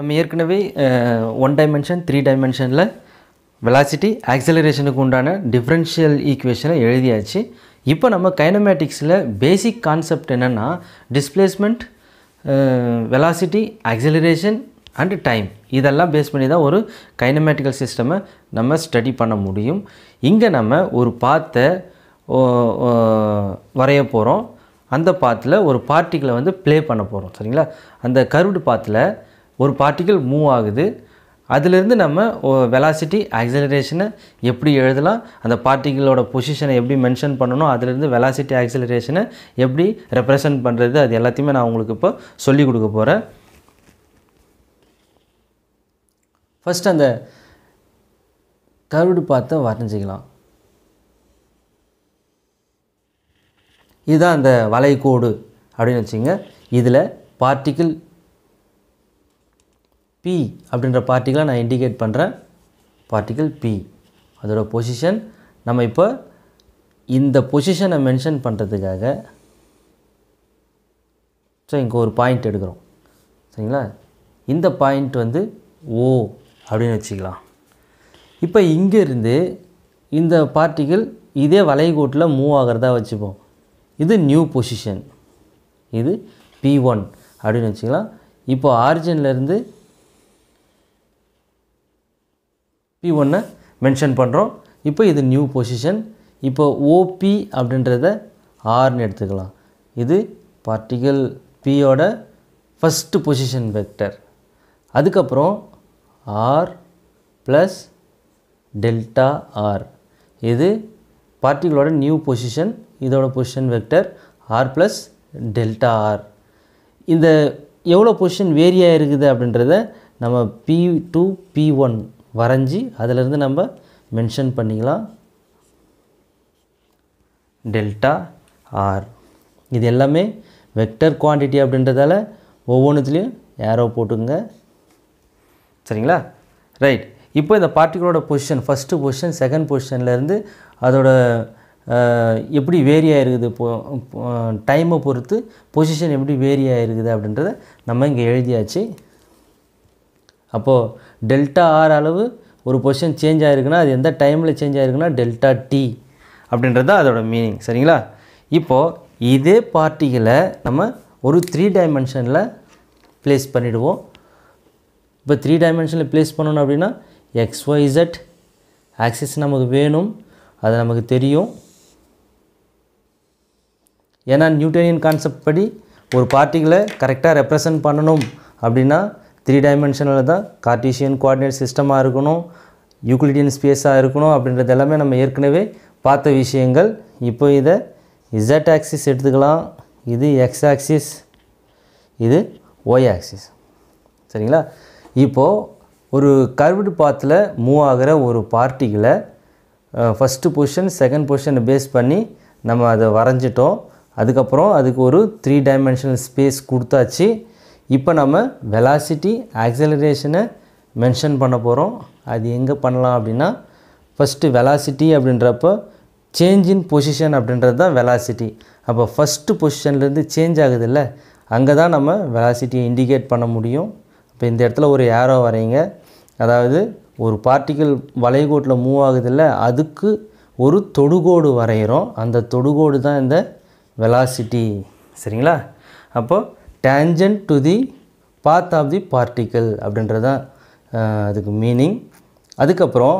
நம்ம ஏற்கனவே one dimension three டைமென்ஷனில் வெலாசிட்டி ஆக்சலரேஷனுக்கு உண்டான டிஃப்ரென்ஷியல் ஈக்குவேஷனை எழுதியாச்சு இப்போ நம்ம கைனமேட்டிக்ஸில் பேசிக் கான்செப்ட் என்னென்னா displacement velocity acceleration and time இதெல்லாம் பேஸ் பண்ணி தான் ஒரு கைனமேட்டிக்கல் சிஸ்டமை நம்ம ஸ்டடி பண்ண முடியும் இங்கே நம்ம ஒரு பாத்தை வரைய போகிறோம் அந்த பாத்தில் ஒரு பார்ட்டிகளை வந்து ப்ளே பண்ண போகிறோம் சரிங்களா அந்த கருடு பாத்தில் ஒரு பார்ட்டிக்கல் மூவ் ஆகுது அதிலிருந்து நம்ம வெலாசிட்டி ஆக்சிலரேஷனை எப்படி எழுதலாம் அந்த பார்ட்டிகளோட பொசிஷனை எப்படி மென்ஷன் பண்ணணும் அதிலிருந்து வெலாசிட்டி ஆக்சிலரேஷனை எப்படி ரெப்ரசன்ட் பண்ணுறது அது எல்லாத்தையுமே நான் உங்களுக்கு இப்போ சொல்லிக் கொடுக்க போகிறேன் ஃபஸ்ட் அந்த கருடு பார்த்த வரைஞ்சிக்கலாம் இதுதான் அந்த வளைகோடு அப்படின்னு வச்சுங்க இதில் பார்ட்டிக்கிள் பி அப்படின்ற பார்ட்டிக்கலை நான் இண்டிகேட் பண்ணுற பார்ட்டிக்கல் பி அதோட பொசிஷன் நம்ம இப்போ இந்த பொசிஷனை மென்ஷன் பண்ணுறதுக்காக ஸோ இங்கே ஒரு பாயிண்ட் எடுக்கிறோம் சரிங்களா இந்த பாயிண்ட் வந்து ஓ அப்படின்னு வச்சுக்கலாம் இப்போ இங்கேருந்து இந்த பார்ட்டிகள் இதே வளைகோட்டில் மூவ் ஆகிறதா வச்சுப்போம் இது நியூ பொசிஷன் இது பி ஒன் அப்படின்னு வச்சுக்கலாம் இப்போ ஆரிஜின்லேருந்து பி ஒன்னை மென்ஷன் பண்ணுறோம் இப்போ இது நியூ பொசிஷன் இப்போ ஓபி அப்படின்றத ஆர்னு எடுத்துக்கலாம் இது பார்ட்டிகல் பியோட ஃபஸ்ட்டு பொசிஷன் வெக்டர் அதுக்கப்புறம் ஆர் ப்ளஸ் டெல்டா ஆர் இது பார்ட்டிகளோட நியூ பொசிஷன் இதோட position vector R plus delta R இந்த எவ்வளோ பொசிஷன் வேரியாக இருக்குது அப்படின்றத நம்ம பி டூ பி ஒன் வரைஞ்சி அதிலிருந்து நம்ம மென்ஷன் பண்ணிக்கலாம் டெல்டா ஆர் இது எல்லாமே வெக்டர் குவான்டிட்டி அப்படின்றதால ஒவ்வொன்றுத்துலேயும் ஏரோ போட்டுங்க சரிங்களா ரைட் இப்போ இந்த பார்ட்டிகளோட பொசிஷன் ஃபஸ்ட்டு பொசிஷன் செகண்ட் பொசிஷன்லேருந்து அதோட எப்படி வேரி ஆகிருக்குது டைமை பொறுத்து பொசிஷன் எப்படி வேரி ஆகிருக்குது அப்படின்றத நம்ம இங்கே எழுதியாச்சு அப்போது டெல்டா ஆர் அளவு ஒரு பொசிஷன் சேஞ்ச் ஆகிருக்குன்னா அது எந்த டைமில் சேஞ்ச் ஆகிருக்குன்னா டெல்டா டி அப்படின்றது தான் அதோட மீனிங் சரிங்களா இப்போது இதே பார்ட்டிகளை நம்ம ஒரு த்ரீ டைமென்ஷனில் ப்ளேஸ் பண்ணிவிடுவோம் இப்போ த்ரீ டைமென்ஷனில் ப்ளேஸ் பண்ணணும் அப்படின்னா எக்ஸ் ஒய்சட் ஆக்சிஸ் நமக்கு வேணும் அது நமக்கு தெரியும் ஏன்னா நியூட்டனியன் கான்செப்ட் படி ஒரு பார்ட்டிகளை கரெக்டாக ரெப்ரசன்ட் பண்ணணும் அப்படின்னா த்ரீ டைமென்ஷனில் தான் கார்டீஷியன் குவார்டினேட் சிஸ்டமாக இருக்கணும் யூக்ளிடியன் ஸ்பேஸாக இருக்கணும் அப்படின்றது எல்லாமே நம்ம ஏற்கனவே பார்த்த விஷயங்கள் இப்போ இதை இசட் ஆக்சிஸ் எடுத்துக்கலாம் இது எக்ஸ் ஆக்சிஸ் இது ஒய் ஆக்சிஸ் சரிங்களா இப்போது ஒரு கர்வ்டு பாத்தில் மூவ் ஆகிற ஒரு பார்ட்டிகளை ஃபஸ்ட்டு பொசிஷன் செகண்ட் பொசிஷனை பேஸ் பண்ணி நம்ம அதை வரைஞ்சிட்டோம் அதுக்கப்புறம் அதுக்கு ஒரு த்ரீ டைமென்ஷனல் ஸ்பேஸ் கொடுத்தாச்சு இப்போ நம்ம வெலாசிட்டி ஆக்சலரேஷனை மென்ஷன் பண்ண போகிறோம் அது எங்கே பண்ணலாம் அப்படின்னா ஃபஸ்ட்டு வெலாசிட்டி அப்படின்றப்போ சேஞ்ச் இன் பொசிஷன் அப்படின்றது தான் வெலாசிட்டி அப்போ ஃபஸ்ட்டு பொசிஷன்லேருந்து சேஞ்ச் இல்லை அங்கே தான் நம்ம வெலாசிட்டியை இண்டிகேட் பண்ண முடியும் இப்போ இந்த இடத்துல ஒரு ஏரோ வரைங்க அதாவது ஒரு பார்ட்டிக்கல் வளைகோட்டில் மூவ் ஆகுதில்ல அதுக்கு ஒரு தொடுகோடு வரைகிறோம் அந்த தொடுகோடு தான் இந்த வெலாசிட்டி சரிங்களா அப்போது tangent to the path of the particle அப்படின்றது தான் அதுக்கு மீனிங் அதுக்கப்புறம்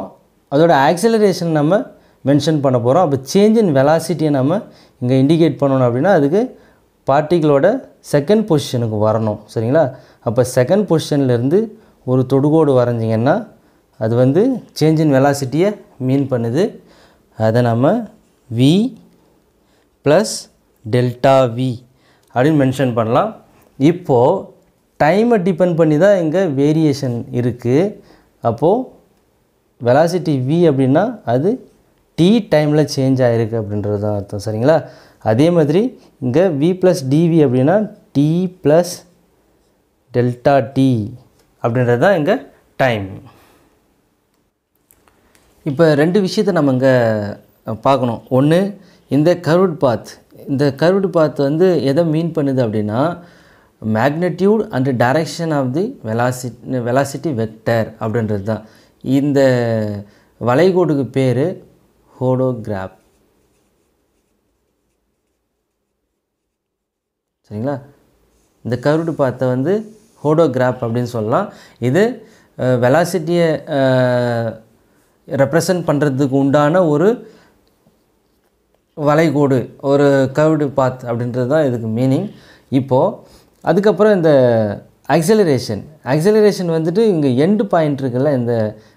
அதோட ஆக்சிலரேஷன் நம்ம மென்ஷன் பண்ண போகிறோம் அப்போ சேஞ்ச் இன் வெலாசிட்டியை நம்ம இங்கே இண்டிகேட் பண்ணணும் அப்படின்னா அதுக்கு பார்ட்டிகளோட செகண்ட் பொசிஷனுக்கு வரணும் சரிங்களா அப்போ செகண்ட் பொசிஷன்லேருந்து ஒரு தொடுகோடு வரைஞ்சிங்கன்னா அது வந்து சேஞ்ச் இன் வெலாசிட்டியை மீன் பண்ணுது அதை நம்ம வி ப்ளஸ் டெல்டா வி அப்படின்னு மென்ஷன் பண்ணலாம் இப்போது டைமை டிபெண்ட் பண்ணி தான் இங்கே வேரியேஷன் இருக்குது அப்போது வெலாசிட்டி வி அப்படின்னா அது டி டைமில் சேஞ்ச் ஆகிருக்கு அப்படின்றது தான் அர்த்தம் சரிங்களா அதே மாதிரி இங்கே வி ப்ளஸ் டிவி அப்படின்னா டி ப்ளஸ் டெல்டா டி அப்படின்றது தான் இங்கே டைம் இப்போ ரெண்டு விஷயத்தை நம்ம இங்கே பார்க்கணும் ஒன்று இந்த கருட் பாத் இந்த கருட் பாத் வந்து எதை மீன் பண்ணுது அப்படின்னா magnitude and direction of the velocity velocity vector அப்படின்றது தான் இந்த வளைகோடுக்கு பேர் ஹோடோகிராப் சரிங்களா இந்த கருடு பாத்தை வந்து ஹோடோகிராப் அப்படின்னு சொல்லலாம் இது வெலாசிட்டியை ரெப்ரசன்ட் பண்ணுறதுக்கு உண்டான ஒரு வளைகோடு ஒரு கவுடு பாத் அப்படின்றது தான் இதுக்கு மீனிங் இப்போது அதுக்கப்புறம் இந்த அக்சலரேஷன் அக்சலரேஷன் வந்துட்டு இங்கே எண்டு பாயிண்ட் இருக்குல்ல இந்த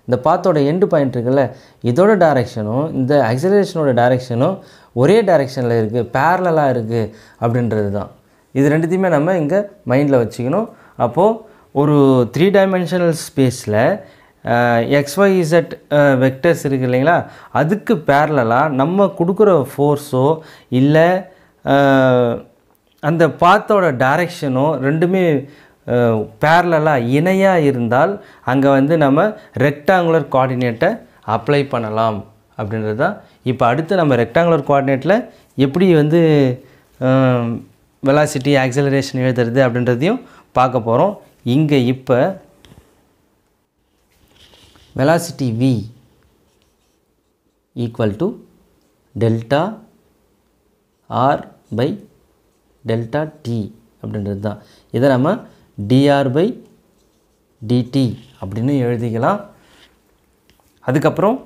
இந்த பாத்தோட எண்டு பாயிண்ட் இருக்குல்ல இதோட டைரெக்ஷனும் இந்த அக்சலரேஷனோட டைரெக்ஷனும் ஒரே டைரெக்ஷனில் இருக்குது பேரலாக இருக்குது அப்படின்றது தான் இது ரெண்டுத்தையுமே நம்ம இங்கே மைண்டில் வச்சுக்கணும் அப்போது ஒரு த்ரீ டைமென்ஷனல் ஸ்பேஸில் இசட் வெக்டர்ஸ் இருக்குது இல்லைங்களா அதுக்கு பேரலாக நம்ம கொடுக்குற ஃபோர்ஸோ இல்லை அந்த பாத்தோட டைரெக்ஷனும் ரெண்டுமே பேரலாக இணையாக இருந்தால் அங்கே வந்து நம்ம ரெக்டாங்குலர் கோஆர்டினேட்டை அப்ளை பண்ணலாம் அப்படின்றது தான் இப்போ அடுத்து நம்ம ரெக்டாங்குலர் கோஆர்டினேட்டில் எப்படி வந்து வெலாசிட்டி ஆக்சலரேஷன் எழுதுறது அப்படின்றதையும் பார்க்க போகிறோம் இங்கே இப்போ velocity we equal to delta R by delta T அப்படின்றது தான் இதை நம்ம டிஆர் பை டிடி அப்படின்னு எழுதிக்கலாம் அதுக்கப்புறம்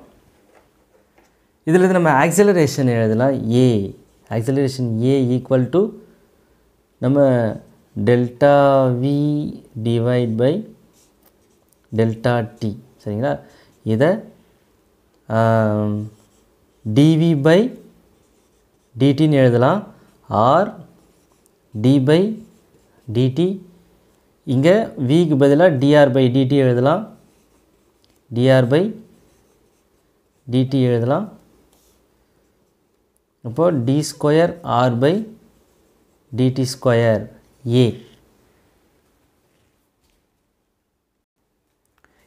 இதில் இருந்து நம்ம ஆக்சிலரேஷன் எழுதலாம் A acceleration A equal to நம்ம delta V divide by delta T சரிங்களா இதை டிவி பை டிடின்னு எழுதலாம் ஆர் டி பை டிடி இங்கே விக்கு பதிலாக டிஆர் பை டிடி எழுதலாம் டிஆர் பை டிடி எழுதலாம் இப்போது D square R by DD square A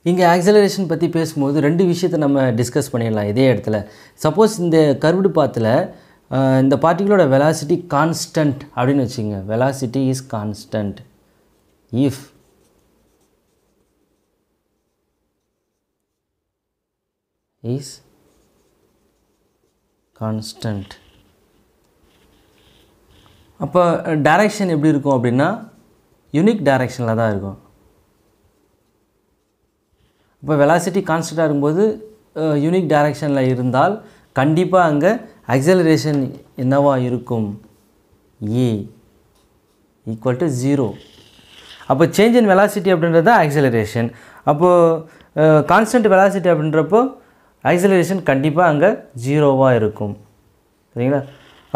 இங்கே ஆக்சலரேஷன் பற்றி பேசும்போது ரெண்டு விஷயத்தை நம்ம டிஸ்கஸ் பண்ணிடலாம் இதே இடத்துல சப்போஸ் இந்த கர்வ்டு பாத்தில் இந்த பார்ட்டிகளோட வெலாசிட்டி கான்ஸ்டன்ட் அப்படின்னு வச்சுங்க velocity is constant if is constant அப்போ டைரக்ஷன் எப்படி இருக்கும் அப்படின்னா யூனிக் டைரக்ஷனில் தான் இருக்கும் இப்போ வெலாசிட்டி கான்ஸ்டண்ட்டாக இருக்கும்போது யூனிக் டைரக்ஷனில் இருந்தால் கண்டிப்பாக அங்கே அக்சலரேஷன் என்னவாக இருக்கும் ஏ equal to ஜீரோ அப்போ change in வெலாசிட்டி அப்படின்றது தான் அப்போ அப்போது கான்ஸ்டன்ட் வெலாசிட்டி அப்படின்றப்போ ஆக்சிலரேஷன் கண்டிப்பாக அங்கே ஜீரோவாக இருக்கும் சரிங்களா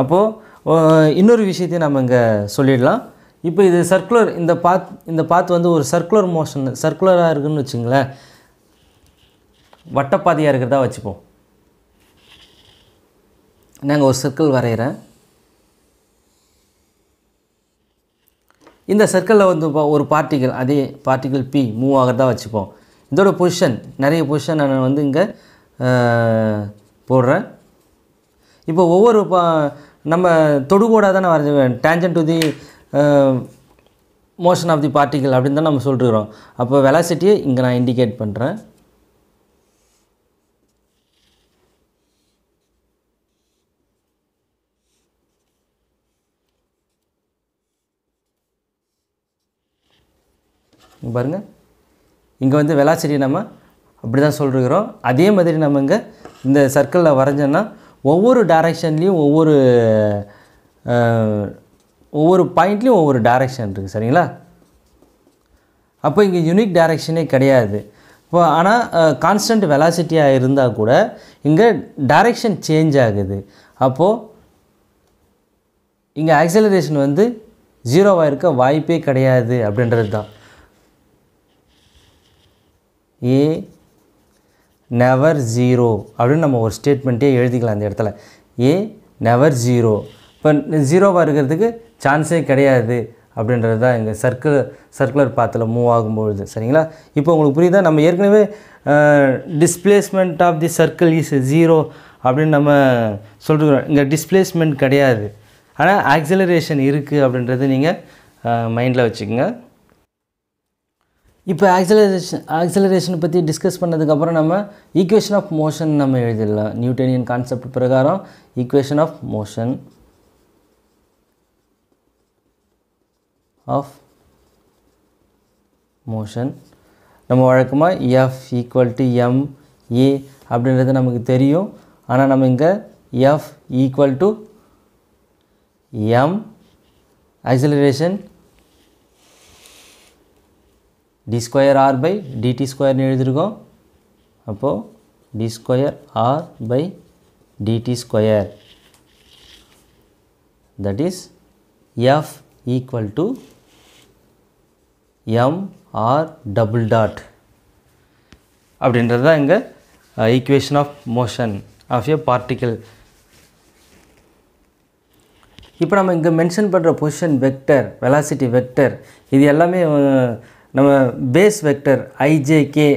அப்போது இன்னொரு விஷயத்தையும் நம்ம இங்கே சொல்லிடலாம் இப்போ இது சர்க்குலர் இந்த பாத் இந்த பாத் வந்து ஒரு சர்க்குலர் மோஷன் சர்க்குலராக இருக்குதுன்னு வச்சுங்களேன் வட்டப்பாதையாக இருக்கிறதா வச்சுப்போம் நாங்கள் ஒரு சர்க்கிள் வரைகிறேன் இந்த சர்க்கிளில் வந்து ஒரு பார்ட்டிகள் அதே பார்ட்டிகள் பி மூவ் ஆகிறதா வச்சுப்போம் இதோட பொசிஷன் நிறைய பொசிஷன் நான் வந்து இங்கே போடுறேன் இப்போ ஒவ்வொரு பா நம்ம தொடுகோடாக நான் வரைஞ்சிருக்கோம் tangent to the motion of the பார்ட்டிகள் அப்படின்னு தான் நம்ம சொல்லிருக்கிறோம் அப்போ வெலாசிட்டியை இங்கே நான் இண்டிகேட் பண்ணுறேன் இங்கே பாருங்கள் இங்கே வந்து வெலாசிட்டி நம்ம அப்படி தான் சொல்லிருக்கிறோம் அதே மாதிரி நம்ம இங்கே இந்த சர்க்கிளில் வரைஞ்சோன்னா ஒவ்வொரு டேரக்ஷன்லேயும் ஒவ்வொரு ஒவ்வொரு பாயிண்ட்லேயும் ஒவ்வொரு டைரக்ஷன் இருக்குது சரிங்களா அப்போ இங்கே யூனிக் டேரக்ஷனே கிடையாது இப்போ ஆனால் கான்ஸ்டன்ட் வெலாசிட்டியாக இருந்தால் கூட இங்கே டேரக்ஷன் சேஞ்ச் ஆகுது அப்போது இங்கே ஆக்சலரேஷன் வந்து ஜீரோவாக இருக்க வாய்ப்பே கிடையாது அப்படின்றது தான் ஏ நெவர் ஜீரோ அப்படின்னு நம்ம ஒரு ஸ்டேட்மெண்ட்டே எழுதிக்கலாம் அந்த இடத்துல ஏ நெவர் ஜீரோ இப்போ ஜீரோவாக இருக்கிறதுக்கு சான்ஸே கிடையாது அப்படின்றது தான் எங்கள் சர்க்கிள் சர்க்குலர் பாத்தில் மூவ் ஆகும்பொழுது சரிங்களா இப்போ உங்களுக்கு புரியுதா நம்ம ஏற்கனவே displacement of the circle is zero அப்படின்னு நம்ம சொல்லிருக்கிறோம் இங்கே டிஸ்பிளேஸ்மெண்ட் கிடையாது ஆனால் ஆக்சிலரேஷன் இருக்குது அப்படின்றது நீங்கள் மைண்டில் வச்சுக்கோங்க இப்போ ஆக்சலரேஷன் ஆக்சலரேஷன் பற்றி டிஸ்கஸ் பண்ணதுக்கப்புறம் நம்ம ஈக்குவேஷன் ஆஃப் மோஷன் நம்ம எழுதிடலாம் நியூட்டனியன் கான்செப்ட் பிரகாரம் equation of motion of motion நம்ம வழக்கமாக F equal to M A அப்படின்றது நமக்கு தெரியும் ஆனால் நம்ம இங்கே F equal to M acceleration d2r/dt2 ने ले लिया तो d2r/dt2 that is f = m r double dot அப்படின்றது தான்ங்க equation of motion of a particle இப்போ நம்ம இங்க மென்ஷன் பண்ற பொசிஷன் வெக்டர் வெலாசிட்டி வெக்டர் இது எல்லாமே நம்ம பேஸ் வெக்டர் ஐஜேகே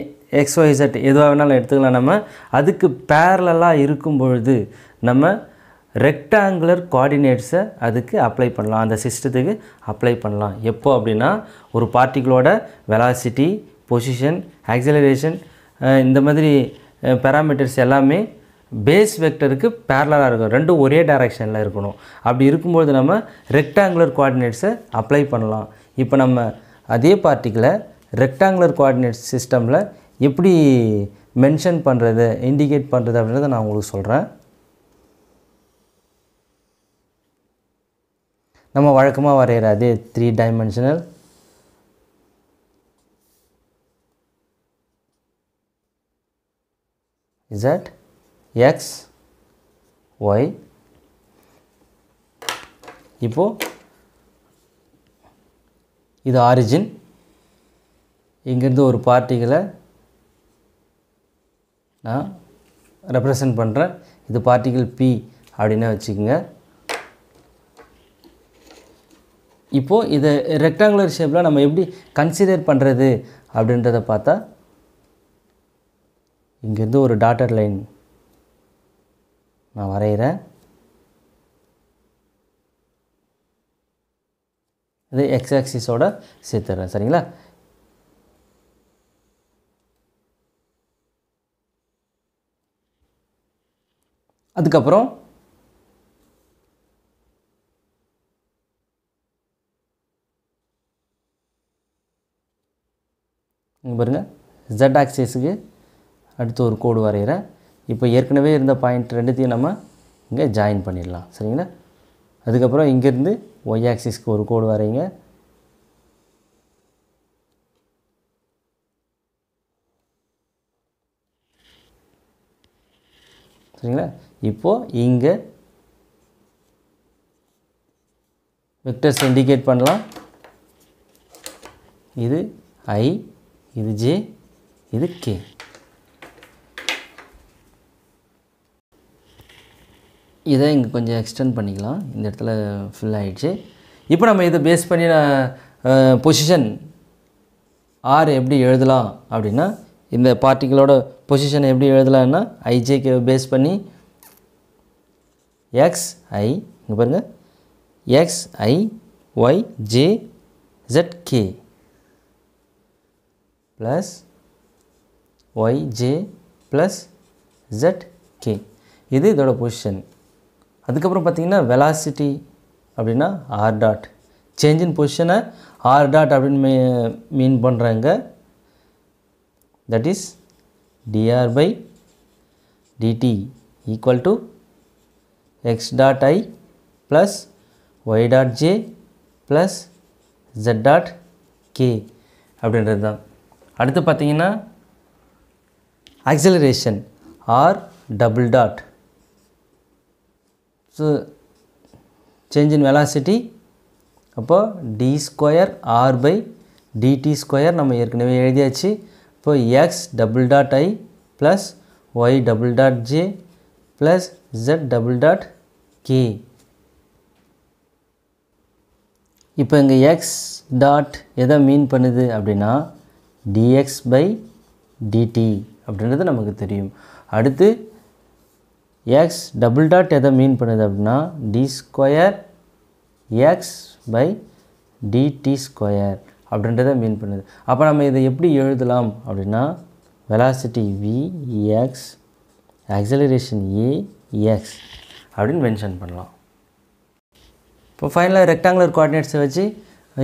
எக்ஸ்ஒய்செட் எதுவாக வேணாலும் எடுத்துக்கலாம் நம்ம அதுக்கு பேரலாக இருக்கும் பொழுது நம்ம ரெக்டாங்குலர் கோஆர்டினேட்ஸை அதுக்கு அப்ளை பண்ணலாம் அந்த சிஸ்டத்துக்கு அப்ளை பண்ணலாம் எப்போ அப்படின்னா ஒரு பார்ட்டிகளோட வெலாசிட்டி பொசிஷன் ஆக்சிலரேஷன் இந்த மாதிரி பேராமீட்டர்ஸ் எல்லாமே பேஸ் வெக்டருக்கு பேரலாக இருக்கும் ரெண்டும் ஒரே டேரக்ஷனில் இருக்கணும் அப்படி இருக்கும்போது நம்ம ரெக்டாங்குலர் கோஆர்டினேட்ஸை அப்ளை பண்ணலாம் இப்போ நம்ம அதே பார்ட்டிக்கில் ரெக்டாங்குலர் கோஆர்டினேட் சிஸ்டமில் எப்படி மென்ஷன் பண்ணுறது இண்டிகேட் பண்ணுறது அப்படின்றத நான் உங்களுக்கு சொல்கிறேன் நம்ம வழக்கமாக வரைகிற அதே three dimensional Z X Y இப்போது இது ஆரிஜின் இங்கேருந்து ஒரு பார்ட்டிகளை நான் ரெப்ரசன்ட் பண்ணுறேன் இது பார்ட்டிகள் பி அப்படின்னா வச்சுக்கோங்க இப்போது இதை ரெக்டாங்குலர் ஷேப்பில் நம்ம எப்படி கன்சிடர் பண்ணுறது அப்படின்றத பார்த்தா இங்கேருந்து ஒரு டாட்டர் லைன் நான் வரைகிறேன் இது எக்ஸ் ஆக்சிஸோட சேர்த்துறேன் சரிங்களா அதுக்கப்புறம் இங்கே பாருங்கள் ஜெட் ஆக்சிஸுக்கு அடுத்து ஒரு கோடு வரைகிறேன் இப்போ ஏற்கனவே இருந்த பாயிண்ட் ரெண்டுத்தையும் நம்ம இங்கே ஜாயின் பண்ணிடலாம் சரிங்களா அதுக்கப்புறம் இங்கேருந்து ஒய் ஆக்சிஸ்க்கு ஒரு கோடு வரைங்க சரிங்களா இப்போது இங்கே வெக்டர்ஸ் இண்டிகேட் பண்ணலாம் இது ஐ இது ஜே இது கே இதை இங்கே கொஞ்சம் எக்ஸ்டெண்ட் பண்ணிக்கலாம் இந்த இடத்துல ஃபில் ஆகிடுச்சு இப்போ நம்ம இதை பேஸ் பண்ணி பொசிஷன் ஆர் எப்படி எழுதலாம் அப்படின்னா இந்த பார்ட்டிகளோட பொசிஷனை எப்படி எழுதலாம்னா ஐஜேக்கு பேஸ் பண்ணி எக்ஸ் ஐ இங்கே பாருங்கள் X I Y J Z K plus Y J plus Z K இது இதோட பொசிஷன் அதுக்கப்புறம் பார்த்திங்கன்னா வெலாசிட்டி அப்படின்னா ஆர் டாட் சேஞ்ச் இன் பொசிஷனை ஆர் டாட் அப்படின்னு மீ மீன் பண்ணுறாங்க that is DR by DT equal to X dot I plus Y dot J plus Z dot K அப்படின்றது தான் அடுத்து பார்த்தீங்கன்னா acceleration R double dot so change in velocity அப்போது D square R by DD square நம்ம ஏற்கனவே எழுதியாச்சு இப்போ X double dot I plus Y double dot J plus Z double dot K இப்போ இங்கே எக்ஸ் டாட் எதை மீன் பண்ணுது அப்படின்னா டிஎக்ஸ் பை டிடி அப்படின்றது நமக்கு தெரியும் அடுத்து எக்ஸ் டபுள் டாட் எதை மீன் பண்ணுது அப்படின்னா d square x by DD square அப்படின்றத மீன் பண்ணுது அப்போ நம்ம இதை எப்படி எழுதலாம் அப்படின்னா velocity v x acceleration a x அப்படின்னு மென்ஷன் பண்ணலாம் இப்போ ஃபைனலாக ரெக்டாங்குலர் கோஆர்டினேட்ஸை வச்சு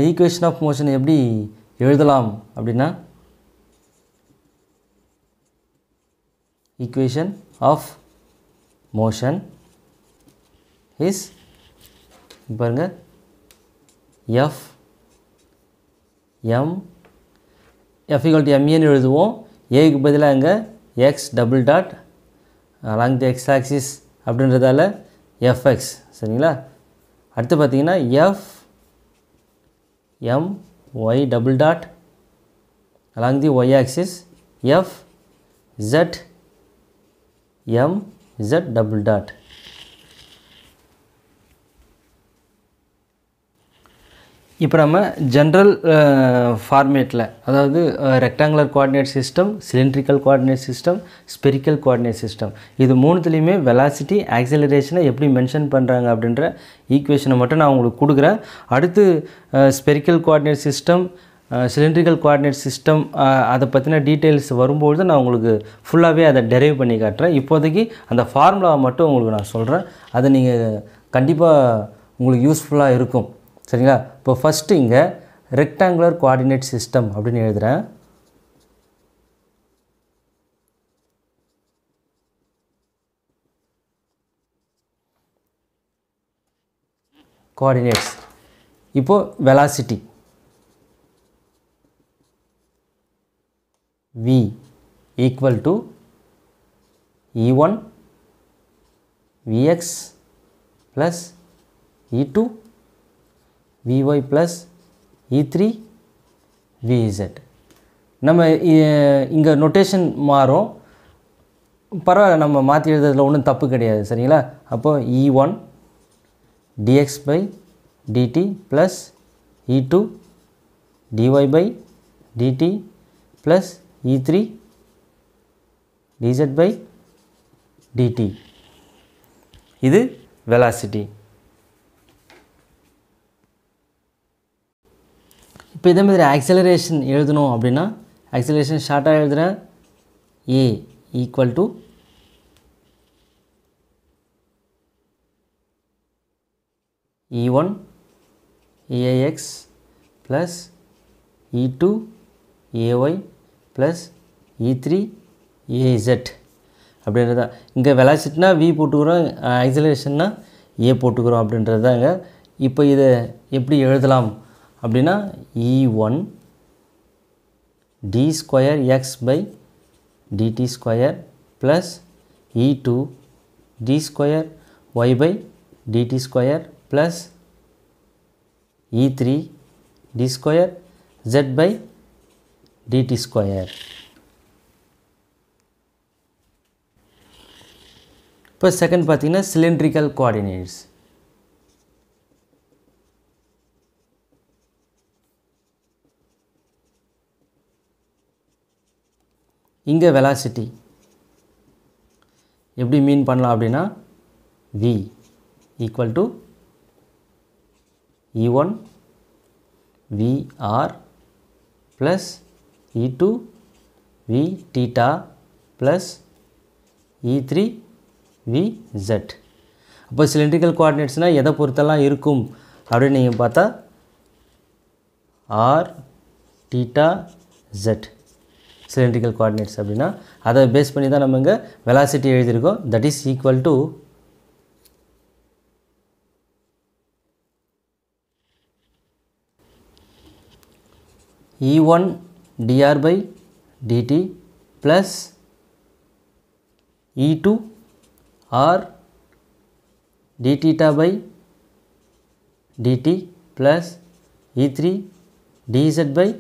ஈக்குவேஷன் ஆஃப் மோஷன் எப்படி எழுதலாம் அப்படின்னா ஈக்குவேஷன் ஆஃப் மோஷன் இஸ் பாருங்கள் f m f equal to எம்ஏன்னு எழுதுவோம் ஏக்கு பதிலாக இங்கே x double dot along the x axis அப்படின்றதால எஃப்எக்ஸ் சரிங்களா அடுத்து பார்த்தீங்கன்னா f m y double dot along the y axis f z m z double dot இப்போ நம்ம ஜென்ரல் uh, ஃபார்மேட்டில் அதாவது rectangular coordinate system cylindrical coordinate system spherical coordinate system இது மூணுத்துலேயுமே வெலாசிட்டி ஆக்சிலரேஷனை எப்படி மென்ஷன் பண்ணுறாங்க அப்படின்ற ஈக்குவேஷனை மட்டும் நான் உங்களுக்கு கொடுக்குறேன் அடுத்து spherical coordinate system cylindrical coordinate system அதை பற்றின டீட்டெயில்ஸ் வரும்பொழுது நான் உங்களுக்கு ஃபுல்லாகவே அதை டெரைவ் பண்ணி காட்டுறேன் இப்போதைக்கு அந்த ஃபார்முலாவை மட்டும் உங்களுக்கு நான் சொல்கிறேன் அதை நீங்கள் கண்டிப்பாக உங்களுக்கு யூஸ்ஃபுல்லாக இருக்கும் சரிங்களா இப்போ ஃபஸ்ட்டு இங்கே ரெக்டாங்குலர் கோஆர்டினேட் சிஸ்டம் அப்படின்னு எழுதுகிறேன் கோஆர்டினேட்ஸ் இப்போது velocity V equal to E1 Vx plus E2 Vy plus E3 Vz நம்ம இங்கே notation மாரும் பரவால் நம்ம மாற்றி உண்ணும் தப்பு கடியாது சரிங்களா அப்போது E1 dx by dt plus E2 dy by dt plus E3 E3 dz by dt இது velocity இப்போ இதே மாதிரி ஆக்சலரேஷன் எழுதணும் அப்படின்னா acceleration ஷார்ட்டாக எழுதுனா a equal to e1 EIX plus e2 ay plus e e three a z அப்படின்றது தான் இங்கே வெலாசிட்டினா வி போட்டுக்கிறோம் ஐசோலேஷன்னா ஏ போட்டுக்கிறோம் அப்படின்றது இங்கே இப்போ இதை எப்படி எழுதலாம் அப்படின்னா e one d square x by DD square plus e two d square y by DD square plus e three d square z by DD square இப்போ செகண்ட் பார்த்தீங்கன்னா சிலிண்ட்ரிக்கல் கோஆர்டினேட்ஸ் இங்கே வெலாசிட்டி எப்படி மீன் பண்ணலாம் அப்படின்னா v equal to e one v r plus E2 v theta plus e3 v z அப்போ coordinates நான் எதை புருத்தலாம் இருக்கும் அப்படின்னு நீங்கள் பார்த்தா ஆர் theta ஜெட் cylindrical coordinates அப்படின்னா அதை பேஸ் பண்ணி தான் நம்ம இங்கே வெலாசிட்டி எழுதியிருக்கோம் that is equal e one d r by d t plus e two r d theta by d t plus e three d z by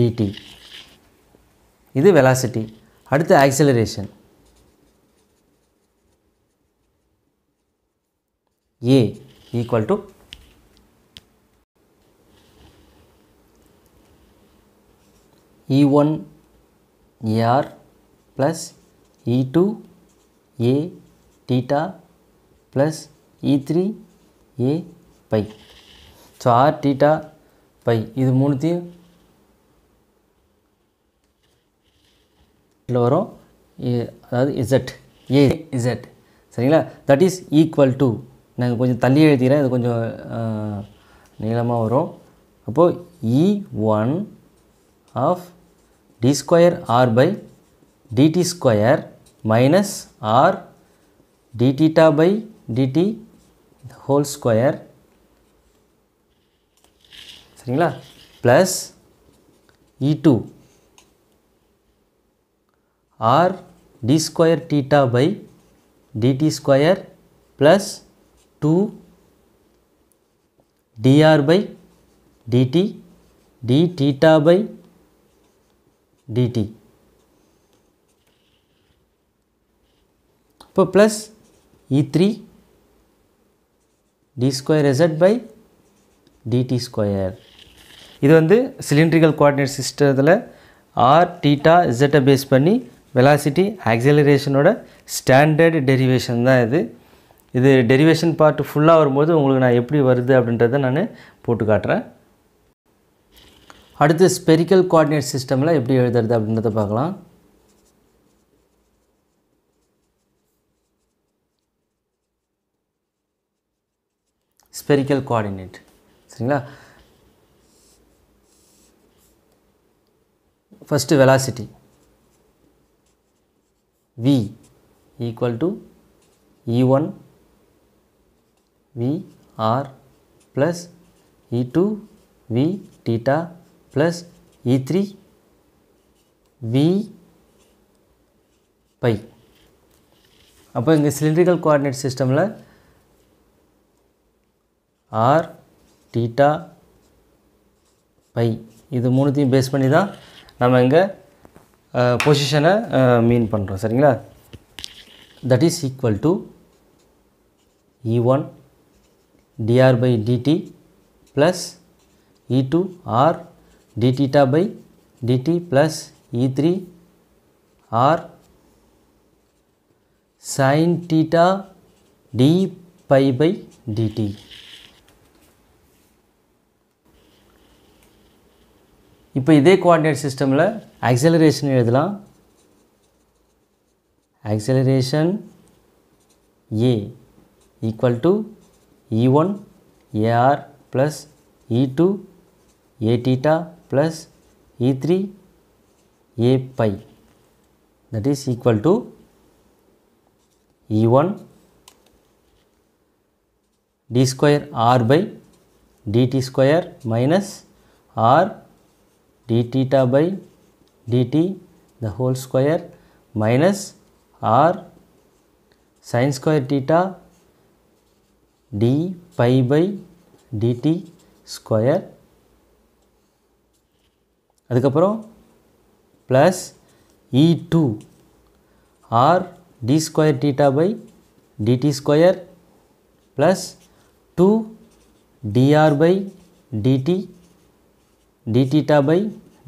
d t இது velocity and acceleration equal to E1AR e plus E2A theta plus E3A pi so r theta pi. இது மூணுத்தையும் வரும் அதாவது z a z சரிங்களா that is equal to. நாங்கள் கொஞ்சம் தள்ளி இது கொஞ்சம் நீளமாக வரும் அப்போது இ one of d square r by dt square minus r d theta by dt whole square plus E2 R d square theta by dt square plus 2 dr by dt d theta by dt இப்போ plus e three d square z by DD square இது வந்து cylindrical coordinate சிஸ்டத்தில் r theta இசட்டை base பண்ணி velocity ஆக்சிலரேஷனோட standard derivation தான் இது இது டெரிவேஷன் பார்ட் ஃபுல்லாக வரும்போது உங்களுக்கு நான் எப்படி வருது அப்படின்றத நான் போட்டு காட்டுறேன் அடுத்து ஸ்பெரிக்கல் கோஆர்டினேட் சிஸ்டமில் எப்படி எழுதுறது அப்படின்றத பார்க்கலாம் ஸ்பெரிக்கல் கோஆர்டினேட் சரிங்களா first velocity we equal to e one v r plus e two v theta plus e three v pi அப்போ இங்கே சிலிண்ட்ரிக்கல் கோஆர்டினேட் சிஸ்டமில் ஆர் டீட்டா பை இது மூணுத்தையும் பேஸ் பண்ணி தான் நம்ம இங்கே பொசிஷனை மீன் பண்ணுறோம் சரிங்களா that is equal to e e one by dt dt plus e two r d theta by dt plus e3 r sin theta d pi by dt. இப்போ இதே கோஆர்டினேட் சிஸ்டமில் ஆக்சலரேஷன் எழுதலாம் acceleration a equal to e one a r plus e two a theta plus E3 A pi that is equal to E1 d square r by dt square minus r d theta by dt the whole square minus r sine square theta d pi by dt square अदक plus e two r d square theta by dt square plus two dr by dt d theta by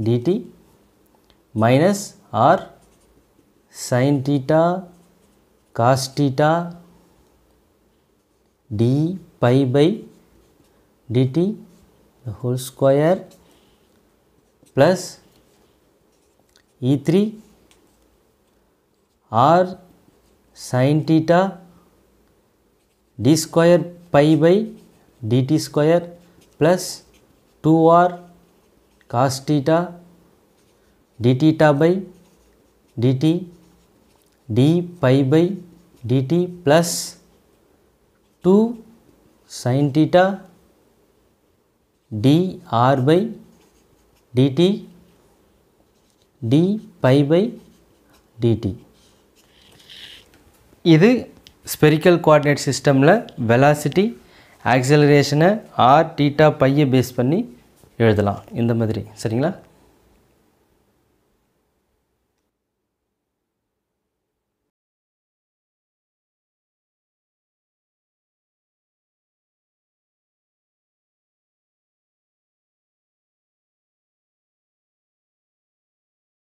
dt minus r sin theta cos theta d pi by dt whole square plus E3 r sin theta d square pi by dt square plus 2r cos theta d theta by dt d pi by dt plus 2 sin theta d r by dt d pi by dt இது spherical coordinate சிஸ்டமில் velocity ஆக்சலரேஷனை r theta பையை base பண்ணி எழுதலாம் இந்த மாதிரி சரிங்களா